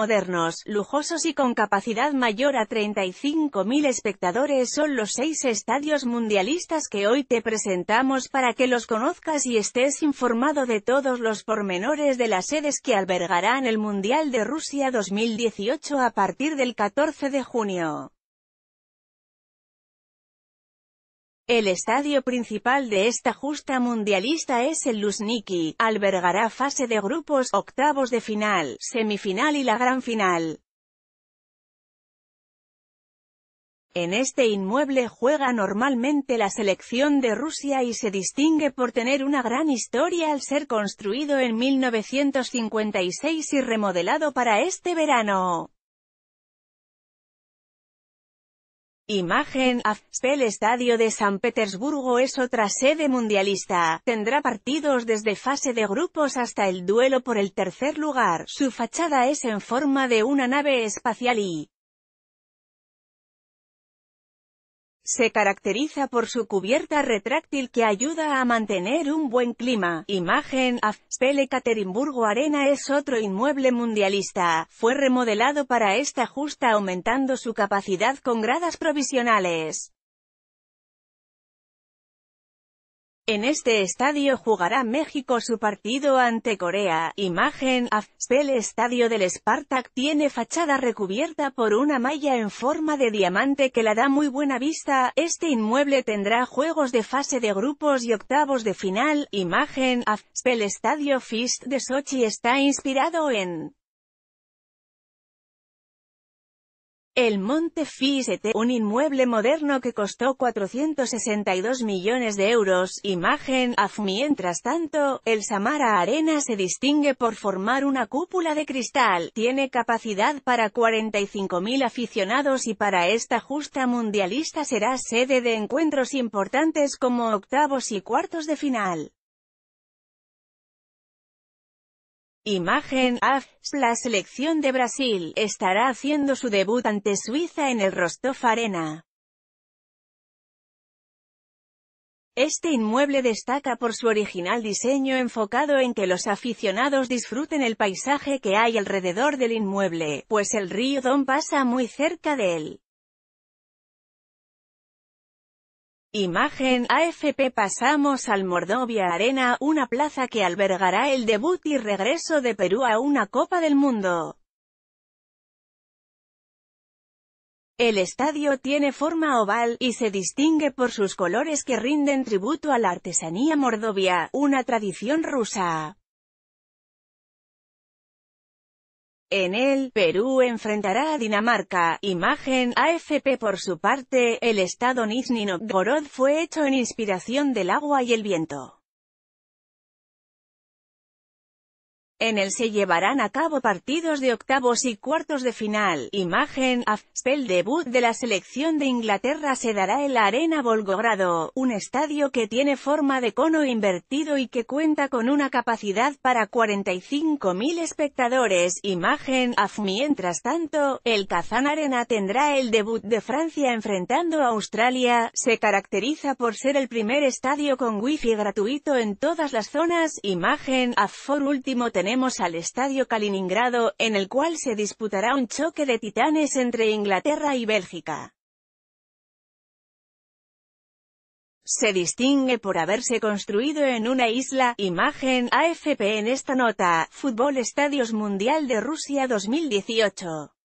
modernos, lujosos y con capacidad mayor a 35.000 espectadores son los seis estadios mundialistas que hoy te presentamos para que los conozcas y estés informado de todos los pormenores de las sedes que albergarán el Mundial de Rusia 2018 a partir del 14 de junio. El estadio principal de esta justa mundialista es el Luzhniki, albergará fase de grupos, octavos de final, semifinal y la gran final. En este inmueble juega normalmente la selección de Rusia y se distingue por tener una gran historia al ser construido en 1956 y remodelado para este verano. Imagen, El Estadio de San Petersburgo es otra sede mundialista, tendrá partidos desde fase de grupos hasta el duelo por el tercer lugar, su fachada es en forma de una nave espacial y Se caracteriza por su cubierta retráctil que ayuda a mantener un buen clima. Imagen, AFPL Caterimburgo Arena es otro inmueble mundialista. Fue remodelado para esta justa aumentando su capacidad con gradas provisionales. En este estadio jugará México su partido ante Corea. Imagen, El estadio del Spartak tiene fachada recubierta por una malla en forma de diamante que la da muy buena vista. Este inmueble tendrá juegos de fase de grupos y octavos de final. Imagen, El estadio Fist de Sochi está inspirado en El Monte Fisete, un inmueble moderno que costó 462 millones de euros, imagen, AF. Mientras tanto, el Samara Arena se distingue por formar una cúpula de cristal, tiene capacidad para 45.000 aficionados y para esta justa mundialista será sede de encuentros importantes como octavos y cuartos de final. Imagen la selección de Brasil, estará haciendo su debut ante Suiza en el Rostov Arena. Este inmueble destaca por su original diseño enfocado en que los aficionados disfruten el paisaje que hay alrededor del inmueble, pues el río Don pasa muy cerca de él. Imagen, AFP Pasamos al Mordovia Arena, una plaza que albergará el debut y regreso de Perú a una Copa del Mundo. El estadio tiene forma oval, y se distingue por sus colores que rinden tributo a la artesanía mordovia, una tradición rusa. En el Perú enfrentará a Dinamarca. Imagen AFP por su parte, el estado Nizhny Novgorod fue hecho en inspiración del agua y el viento. En el se llevarán a cabo partidos de octavos y cuartos de final. Imagen, AF El debut de la selección de Inglaterra se dará en la Arena Volgogrado, un estadio que tiene forma de cono invertido y que cuenta con una capacidad para 45.000 espectadores. Imagen, AF Mientras tanto, el Kazan Arena tendrá el debut de Francia enfrentando a Australia. Se caracteriza por ser el primer estadio con wifi gratuito en todas las zonas. Imagen, AF Por último al Estadio Kaliningrado, en el cual se disputará un choque de titanes entre Inglaterra y Bélgica. se distingue por haberse construido en una isla, imagen, AFP en esta nota, Fútbol Estadios Mundial de Rusia 2018.